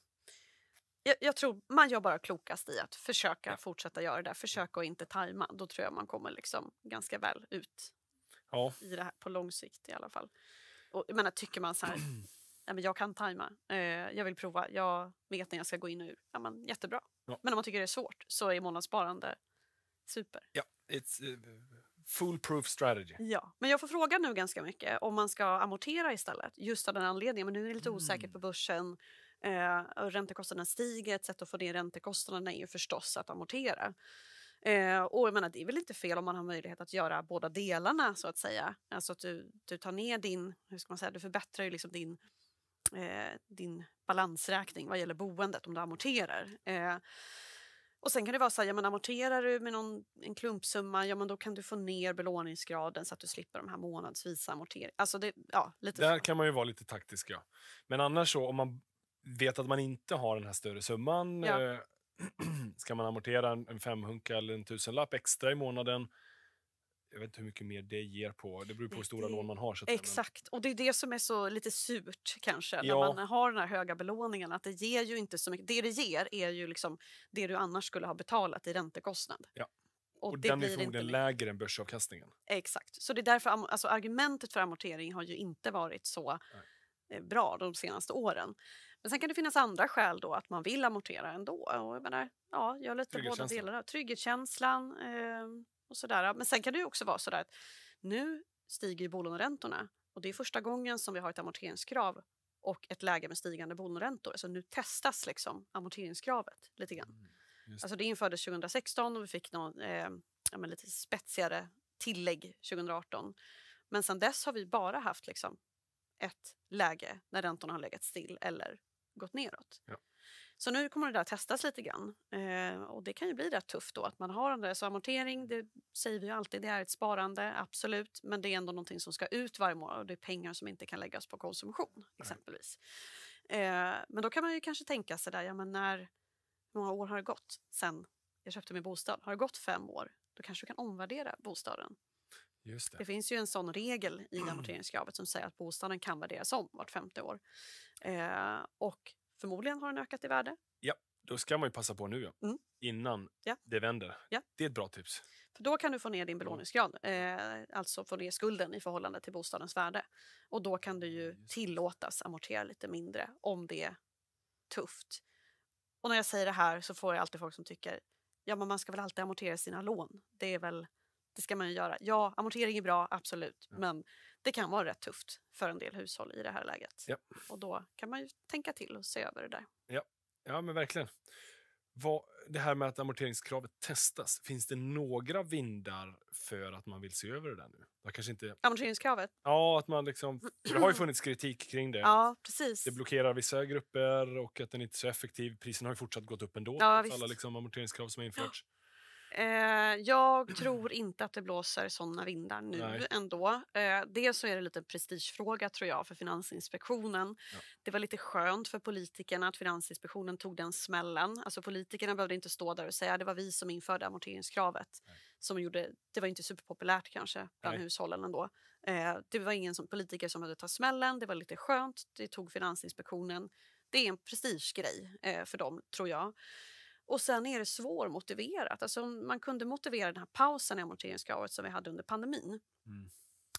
jag, jag, tror man gör bara klokast i att försöka fortsätta göra det, där, försöka att inte tajma. Då tror jag man kommer liksom ganska väl ut i det här, på lång sikt i alla fall. Och, jag menar, tycker man så här, ja, men jag kan tajma, eh, jag vill prova, jag vet när jag ska gå in och ur. Ja, men, jättebra. Ja. Men om man tycker det är svårt så är månadssparande super. Ja, it's uh, foolproof strategy. Ja, men jag får fråga nu ganska mycket om man ska amortera istället, just av den anledningen. Men nu är det lite mm. osäkert på börsen. Eh, och räntekostnaderna stiger, ett sätt att få ner räntekostnaderna är ju förstås att amortera. Eh, och jag menar, det är väl inte fel om man har möjlighet att göra båda delarna så att säga. Alltså att du, du tar ner din, hur ska man säga, du förbättrar ju liksom din eh, din balansräkning vad gäller boendet om du amorterar. Eh, och sen kan det vara så här, ja, men amorterar du med någon, en klumpsumma, ja men då kan du få ner belåningsgraden så att du slipper de här månadsvisa amorteringarna. Alltså ja, Där så. kan man ju vara lite taktisk ja. Men annars så, om man vet att man inte har den här större summan, ja. eh, ska man amortera en, en femhunka eller en tusenlapp extra i månaden jag vet inte hur mycket mer det ger på. Det beror på hur stora det... lån man har. Så Exakt, men... och det är det som är så lite surt kanske ja. när man har den här höga belåningen. Att det ger ju inte så mycket. Det det ger är ju liksom det du annars skulle ha betalat i räntekostnad. Ja. Och, och det den blir förmodligen inte... lägre än börsavkastningen. Exakt, så det är därför alltså, argumentet för amortering har ju inte varit så Nej. Eh, bra de senaste åren. Men sen kan det finnas andra skäl då att man vill amortera ändå. Och jag menar, ja, gör lite båda delar. Trygghetskänslan. Eh och sådär. Men sen kan det ju också vara så att nu stiger ju bolåneräntorna och det är första gången som vi har ett amorteringskrav och ett läge med stigande bolåneräntor. Alltså nu testas liksom amorteringskravet lite grann. Mm, alltså det infördes 2016 och vi fick någon, eh, ja, lite spetsigare tillägg 2018. Men sen dess har vi bara haft liksom ett läge när räntorna har legat still eller gått neråt. Ja. Så nu kommer det där testas lite grann eh, och det kan ju bli rätt tufft då att man har en så amortering, mm. det säger vi ju alltid, det är ett sparande, absolut, men det är ändå någonting som ska ut varje månad och det är pengar som inte kan läggas på konsumtion exempelvis. Eh, men då kan man ju kanske tänka sig där, ja men när, hur många år har det gått sen jag köpte min bostad? Har det gått fem år? Då kanske du kan omvärdera bostaden. Det. det. finns ju en sån regel i amorteringskravet som säger att bostaden kan värderas om vart femte år. Eh, och Förmodligen har den ökat i värde. Ja, då ska man ju passa på nu ja. Mm. innan ja. det vänder. Ja. Det är ett bra tips. För Då kan du få ner din belåningsgrad, eh, alltså få ner skulden i förhållande till bostadens värde. Och då kan du ju tillåtas amortera lite mindre om det är tufft. Och när jag säger det här så får jag alltid folk som tycker ja men man ska väl alltid amortera sina lån. Det är väl det ska man ju göra. Ja, amortering är bra, absolut. Ja. Men det kan vara rätt tufft för en del hushåll i det här läget. Ja. Och då kan man ju tänka till och se över det där. Ja, ja men verkligen. Vad, det här med att amorteringskravet testas, finns det några vindar för att man vill se över det där nu? Det kanske inte... Amorteringskravet? Ja, att man liksom, det har ju funnits kritik kring det. Ja, precis. Det blockerar vissa grupper och att den inte är så effektiv. Priserna har ju fortsatt gått upp ändå. Ja, alla liksom amorteringskrav som har införts. Ja. Eh, jag tror inte att det blåser sådana vindar nu Nej. ändå. Eh, dels så är det lite en prestigefråga tror jag för Finansinspektionen. Ja. Det var lite skönt för politikerna att Finansinspektionen tog den smällen. Alltså politikerna behövde inte stå där och säga det var vi som införde amorteringskravet. Som gjorde, det var inte superpopulärt kanske bland Nej. hushållen ändå. Eh, det var ingen som, politiker som behövde ta smällen. Det var lite skönt. Det tog Finansinspektionen. Det är en prestigegrej eh, för dem tror jag. Och sen är det svårmotiverat. Alltså man kunde motivera den här pausen i amorteringskravet som vi hade under pandemin. Mm.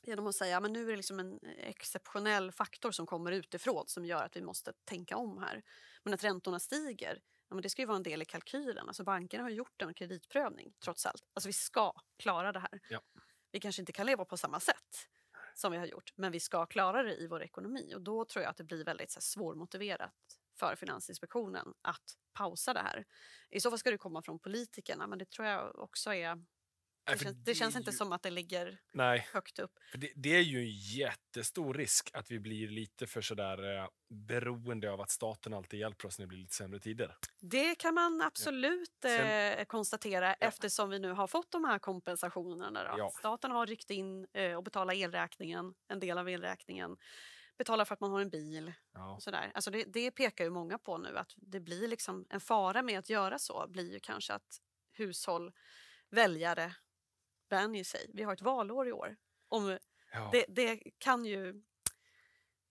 Genom att säga att nu är det liksom en exceptionell faktor som kommer utifrån som gör att vi måste tänka om här. Men att räntorna stiger, ja, men det ska ju vara en del i kalkylen. Alltså bankerna har gjort en kreditprövning trots allt. Alltså vi ska klara det här. Ja. Vi kanske inte kan leva på samma sätt som vi har gjort, men vi ska klara det i vår ekonomi. Och då tror jag att det blir väldigt så här, svårmotiverat för Finansinspektionen att pausa det här. I så fall ska det komma från politikerna, men det tror jag också är det känns, det känns inte ju, som att det ligger nej, högt upp. Det, det, är ju en jättestor risk att vi blir lite för sådär eh, beroende av att staten alltid hjälper oss när det blir lite sämre tider. Det kan man absolut ja. Sen, eh, konstatera ja. eftersom vi nu har fått de här kompensationerna. Ja. Staten har ryckt in eh, och betalat elräkningen, en del av elräkningen betalar för att man har en bil. Ja. Sådär. Alltså det, det, pekar ju många på nu att det blir liksom en fara med att göra så blir ju kanske att hushåll, väljare vänjer sig. Vi har ett valår i år. Om, ja. det, det, kan ju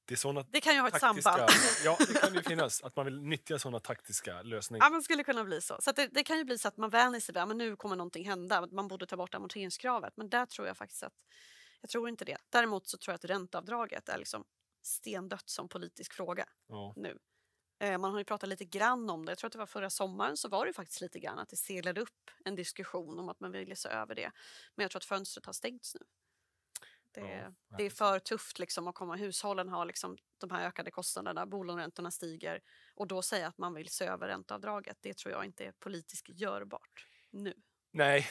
det, det, kan ju ha ett taktiska, samband. ja, det kan ju finnas att man vill nyttja sådana taktiska lösningar. Ja, men skulle kunna bli så. så det, det, kan ju bli så att man vänjer sig vid att nu kommer någonting hända. Man borde ta bort amorteringskravet. Men där tror jag faktiskt att jag tror inte det. Däremot så tror jag att ränteavdraget är liksom stendött som politisk fråga ja. nu. Eh, man har ju pratat lite grann om det. Jag tror att det var förra sommaren så var det faktiskt lite grann att det seglade upp en diskussion om att man ville se över det. Men jag tror att fönstret har stängts nu. Det, ja, det är för tufft liksom att komma. Hushållen har liksom de här ökade kostnaderna, bolåneräntorna stiger och då säga att man vill se över ränteavdraget. Det tror jag inte är politiskt görbart nu. Nej,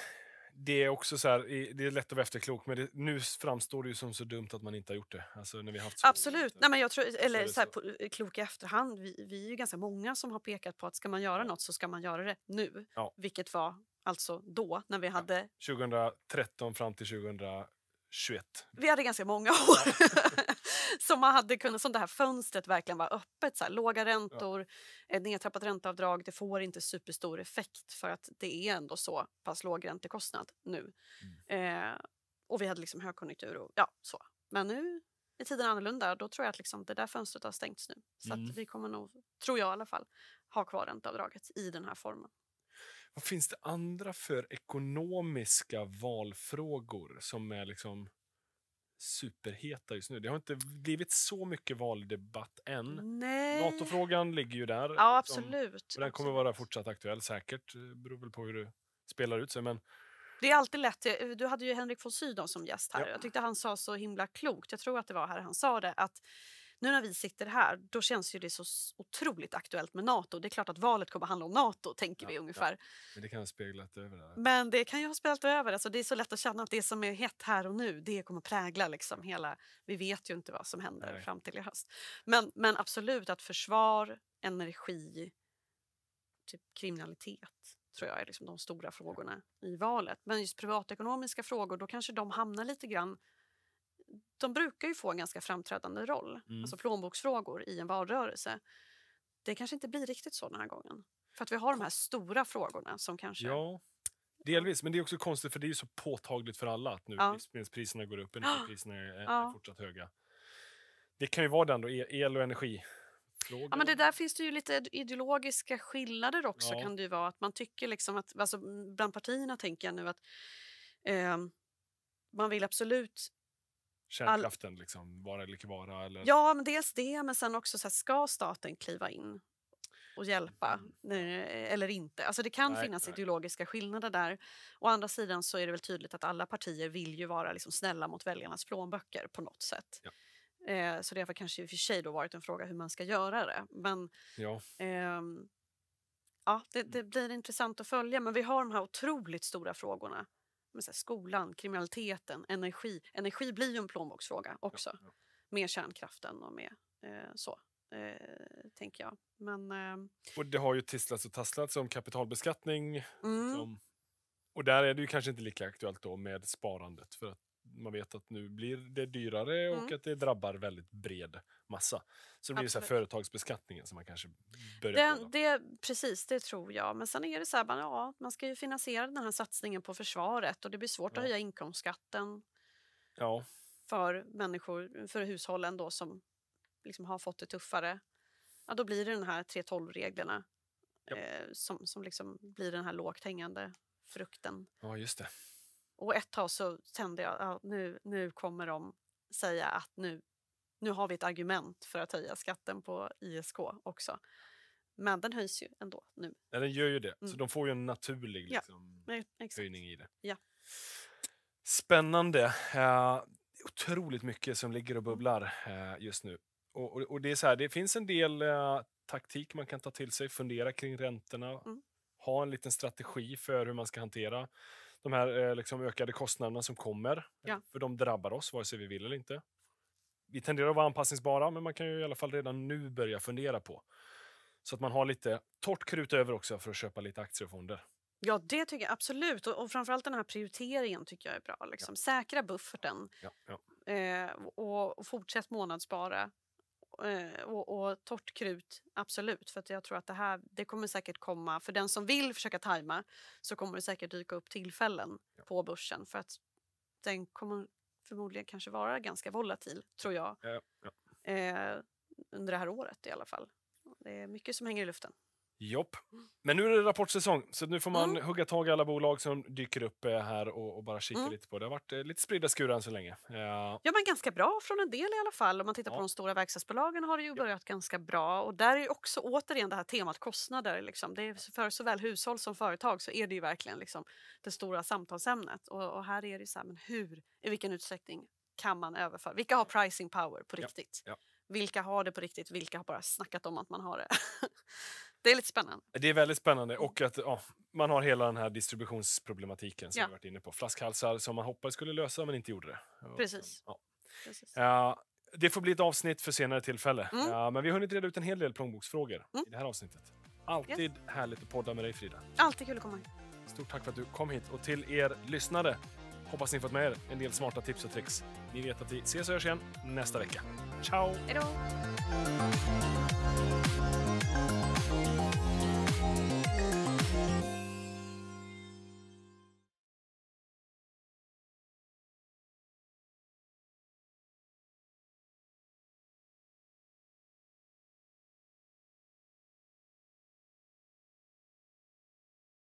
det är också så här, det är lätt att vara efterklok, men det, nu framstår det ju som så dumt att man inte har gjort det. Alltså, när vi haft så, Absolut. Nej, men jag tror, eller så, så här, på, klok i efterhand, vi, vi är ju ganska många som har pekat på att ska man göra något så ska man göra det nu. Ja. Vilket var alltså då, när vi hade... Ja. 2013 fram till 2014. 21. Vi hade ganska många år som, man hade kunnat, som det här fönstret verkligen var öppet. Så här, låga räntor, ja. nedtrappat ränteavdrag. Det får inte superstor effekt för att det är ändå så pass låg räntekostnad nu. Mm. Eh, och vi hade liksom högkonjunktur och ja, så. Men nu är tiden annorlunda. Då tror jag att liksom det där fönstret har stängts nu. Så mm. vi kommer nog, tror jag i alla fall, ha kvar ränteavdraget i den här formen. Vad finns det andra för ekonomiska valfrågor som är liksom superheta just nu. Det har inte blivit så mycket valdebatt än. Nej. Natofrågan ligger ju där. Ja, absolut. Som, den kommer vara fortsatt aktuell säkert. Eh, beror väl på hur det spelar ut sig. Men... Det är alltid lätt. Eh, du hade ju Henrik von Sydow som gäst här. Ja. Jag tyckte han sa så himla klokt. Jag tror att det var här han sa det. Att nu när vi sitter här, då känns ju det så otroligt aktuellt med Nato. Det är klart att valet kommer att handla om Nato, tänker ja, vi ungefär. Ja. Men det kan ha speglat över där. Men det kan ju ha speglat över. Alltså, det är så lätt att känna att det som är hett här och nu, det kommer att prägla liksom hela... Vi vet ju inte vad som händer Nej. fram till i höst. Men, men absolut att försvar, energi, typ kriminalitet tror jag är liksom de stora frågorna i valet. Men just privatekonomiska frågor, då kanske de hamnar lite grann de brukar ju få en ganska framträdande roll, mm. alltså plånboksfrågor i en valrörelse. Det kanske inte blir riktigt så den här gången. För att vi har de här stora frågorna som kanske... Ja, delvis. Men det är också konstigt för det är ju så påtagligt för alla att nu ja. livsmedelspriserna går upp, energipriserna är, ja. är fortsatt höga. Det kan ju vara den då, e- el och energi. Ja, men det där finns det ju lite ideologiska skillnader också ja. kan det ju vara. Att man tycker liksom att, alltså bland partierna tänker jag nu att eh, man vill absolut Kärnkraften, All... liksom, vara eller icke vara? Eller? Ja, men dels det, men sen också så här, ska staten kliva in och hjälpa mm. eller inte. Alltså det kan nej, finnas nej. ideologiska skillnader där. Å andra sidan så är det väl tydligt att alla partier vill ju vara liksom snälla mot väljarnas plånböcker på något sätt. Ja. Eh, så det har kanske i och för sig då varit en fråga hur man ska göra det. Men ja. Eh, ja, det, det blir intressant att följa, men vi har de här otroligt stora frågorna men så här, skolan, kriminaliteten, energi. Energi blir ju en plånboksfråga också. Ja, ja. Med kärnkraften och med eh, så. Eh, tänker jag. Men, eh... Och det har ju tisslats och tasslats om kapitalbeskattning. Mm. Som, liksom. och där är det ju kanske inte lika aktuellt då med sparandet för att man vet att nu blir det dyrare och mm. att det drabbar väldigt bred massa. Så det blir så här företagsbeskattningen som man kanske börjar det, Det, precis, det tror jag. Men sen är det så här, man, ja, man ska ju finansiera den här satsningen på försvaret och det blir svårt ja. att höja inkomstskatten ja. för människor, för hushållen då som liksom har fått det tuffare. Ja, då blir det den här 3.12-reglerna ja. eh, som, som liksom blir den här lågt hängande frukten. Ja, just det. Och ett tag så kände jag att nu, nu kommer de säga att nu, nu har vi ett argument för att höja skatten på ISK också. Men den höjs ju ändå nu. Ja, den gör ju det. Mm. Så de får ju en naturlig liksom, ja, höjning i det. Ja. Spännande. Uh, otroligt mycket som ligger och bubblar uh, just nu. Och, och, och, det, är så här, det finns en del uh, taktik man kan ta till sig, fundera kring räntorna, mm. ha en liten strategi för hur man ska hantera de här eh, liksom, ökade kostnaderna som kommer. Ja. För de drabbar oss vare sig vi vill eller inte. Vi tenderar att vara anpassningsbara, men man kan ju i alla fall redan nu börja fundera på. Så att man har lite torrt krut över också för att köpa lite aktiefonder. Ja, det tycker jag absolut. Och, och framförallt den här prioriteringen tycker jag är bra. Liksom. Ja. Säkra bufferten ja, ja. Eh, och, och fortsätt månadsspara Eh, och, och torrt krut, absolut. För jag tror att det här det kommer säkert komma, för den som vill försöka tajma så kommer det säkert dyka upp tillfällen ja. på börsen för att den kommer förmodligen kanske vara ganska volatil, tror jag. Ja, ja. Eh, under det här året i alla fall. Det är mycket som hänger i luften. Jopp. Men nu är det rapportsäsong, så nu får man mm. hugga tag i alla bolag som dyker upp eh, här och, och bara kika mm. lite på. Det har varit eh, lite spridda skurar än så länge. Ja. Eh, ja, men ganska bra från en del i alla fall. Om man tittar ja. på de stora verkstadsbolagen har det ju börjat ja. ganska bra. Och där är också återigen det här temat kostnader. Liksom. Det är för såväl hushåll som företag så är det ju verkligen liksom det stora samtalsämnet. Och, och här är det så här, men hur, i vilken utsträckning kan man överföra? Vilka har pricing power på riktigt? Vilka har det på riktigt? Vilka har bara snackat om att man har det? Det är lite spännande. Det är väldigt spännande mm. och att ja, man har hela den här distributionsproblematiken som ja. vi varit inne på. Flaskhalsar som man hoppades skulle lösa men inte gjorde det. Precis. Ja. Precis. Uh, det får bli ett avsnitt för senare tillfälle. Mm. Uh, men vi har hunnit reda ut en hel del plånboksfrågor mm. i det här avsnittet. Alltid yes. härligt att podda med dig Frida. Alltid kul att komma hit. Stort tack för att du kom hit och till er lyssnare Hoppas ni fått med er en del smarta tips och tricks. Ni vet att vi ses och hörs igen nästa vecka. Ciao! Hej då!